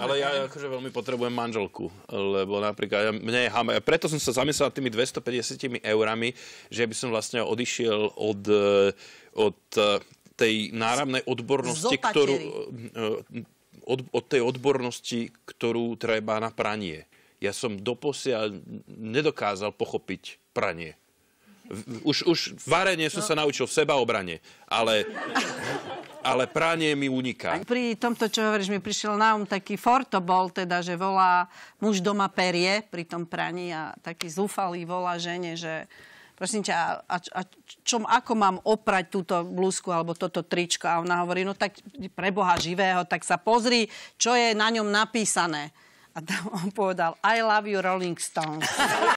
ale ja akože veľmi potrebujem manželku, lebo napríklad ja, mne je hame. Preto som sa zamyslel tými 250 eurami, že by som vlastne odišiel od, eh, od eh, tej náramnej odbornosti, ktorú, eh, od, od tej odbornosti, ktorú treba na pranie. Ja som doposiaľ nedokázal pochopiť pranie. Už, už varenie som no. sa naučil v sebaobrane, ale ale pranie mi uniká. Pri tomto, čo hovoríš, mi prišiel na um taký fortobol, bol, teda, že volá muž doma perie pri tom praní a taký zúfalý volá žene, že prosím ťa, a, a čom, ako mám oprať túto blúzku alebo toto tričko? A ona hovorí, no tak pre Boha živého, tak sa pozri, čo je na ňom napísané. A tam on povedal, I love you Rolling Stones.